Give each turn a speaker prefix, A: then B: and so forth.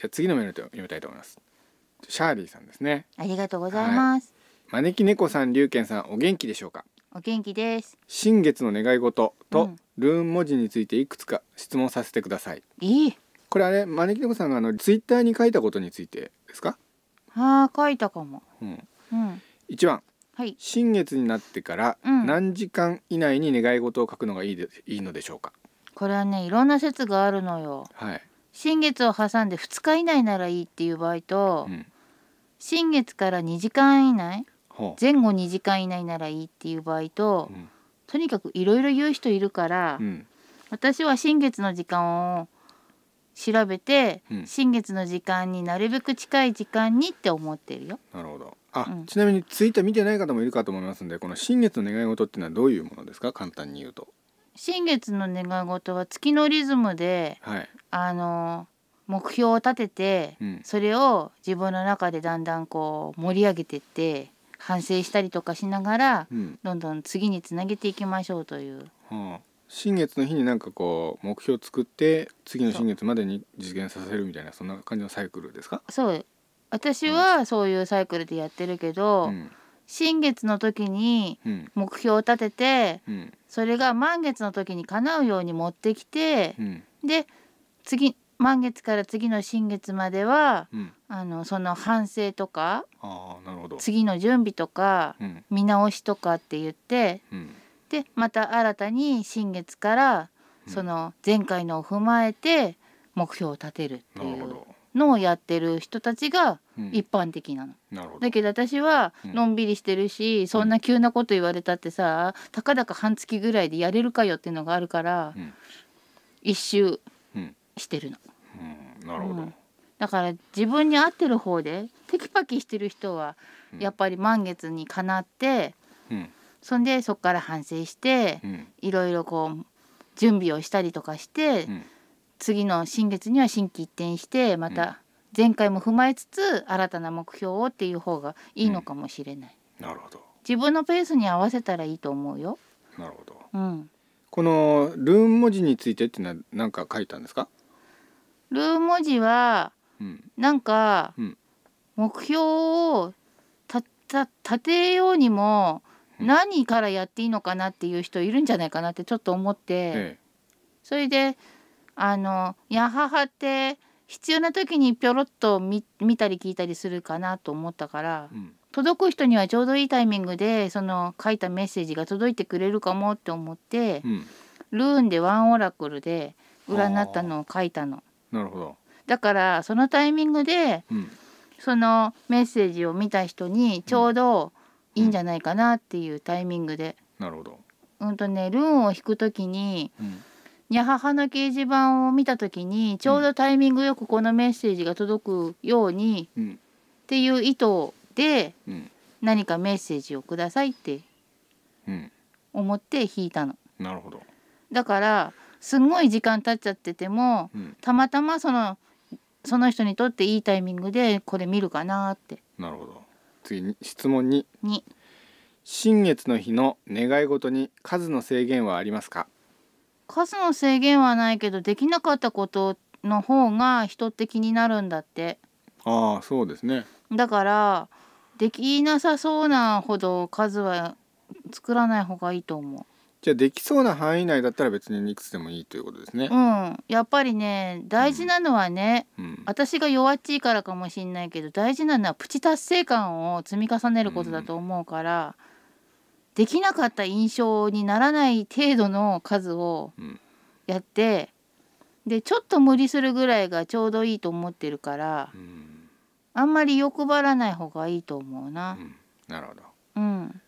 A: じゃ次のメールと読みたいと思いますシャーリーさんですね
B: ありがとうございます、
A: はい、招き猫さん龍賢さんお元気でしょうか
B: お元気です
A: 新月の願い事と、うん、ルーン文字についていくつか質問させてくださいいいこれあれ招き猫さんがあのツイッターに書いたことについてですか
B: あ書いたかもうん、うん、1番はい、
A: 新月になってから何時間以内に願い事を書くのがいいでいいのでしょうか、
B: これはねいろんな説があるのよ、はい、新月を挟んで2日以内ならいいっていう場合と、うん、新月から2時間以内前後2時間以内ならいいっていう場合と、うん、とにかくいろいろ言う人いるから、うん、私は新月の時間を調べて、新月の時間になるべく近い時間にって思ってるよ。なる
A: ほどあ、うん、ちなみにツイッター見てない方もいるかと思いますんでこの新月の願い事っていうのはどういうものですか簡単に言うと。
B: 新月の願い事は月のリズムで、はい、あの目標を立てて、うん、それを自分の中でだんだんこう盛り上げてって反省したりとかしながら、うん、どんどん次につなげていきましょうという。
A: はあ新月の日になんかこう目標を作って次の新月までに実現させるみたいなそんな感じのサイクルですか
B: そう私はそういうサイクルでやってるけど、うん、新月の時に目標を立てて、うん、それが満月の時に叶うように持ってきて、うん、で次満月から次の新月までは、うん、あのその反省とか次の準備とか、うん、見直しとかって言って、うん、でまた新たに新月からその前回のを踏まえて目標を立てるっていうのをやってる人たちが一般的なの。だけど私はのんびりしてるし、そんな急なこと言われたってさたかだか半月ぐらいでやれるかよっていうのがあるから、一周。してるの。うん、なるほど、うん、だから自分に合ってる方でテキパキしてる人はやっぱり満月にかなって、うん、そんでそこから反省して、うん、いろいろこう準備をしたりとかして、うん、次の新月には心機一転してまた前回も踏まえつつ新たな目標をっていう方がいいのかもしれない。なるほど自分のペースに合わせたらいいと思うよ。なるほど。うん。
A: このルーン文字についてってな何か書いたんですか？
B: ルー文字は、うん、なんか、うん、目標を立てようにも何からやっていいのかなっていう人いるんじゃないかなってちょっと思って、ええ、それであのヤハハって必要な時にぴょろっと見たり聞いたりするかなと思ったから、うん、届く人にはちょうどいいタイミングでその書いたメッセージが届いてくれるかもって思って、うん、ルーンでワンオラクルで占ったのを書いたの。なるほどだからそのタイミングで、うん、そのメッセージを見た人にちょうどいいんじゃないかなっていうタイミングで。うん、なるほどうんとねルーンを弾くときに、うん、にゃははの掲示板を見た時にちょうどタイミングよくこのメッセージが届くように、うん、っていう意図で、うん、何かメッセージをくださいって思って弾いたの。なるほどだからすごい時間経っちゃってても、うん、たまたまそのその人にとっていいタイミングでこれ見るかなって。
A: なるほど次に質問 2, 2新月の日の願い事に数の制限はありますか
B: 数の制限はないけどできなかったことの方が人って気になるんだって
A: ああそうですね
B: だからできなさそうなほど数は作らない方がいいと思う
A: じゃあできそうな範囲内だったら別にいくつでもいいということですね。う
B: ん、やっぱりね大事なのはね、うん、私が弱っちいからかもしんないけど大事なのはプチ達成感を積み重ねることだと思うから、うん、できなかった印象にならない程度の数をやって、うん、でちょっと無理するぐらいがちょうどいいと思ってるから、あんまり欲張らない方がいいと思うな。
A: なるほど、うん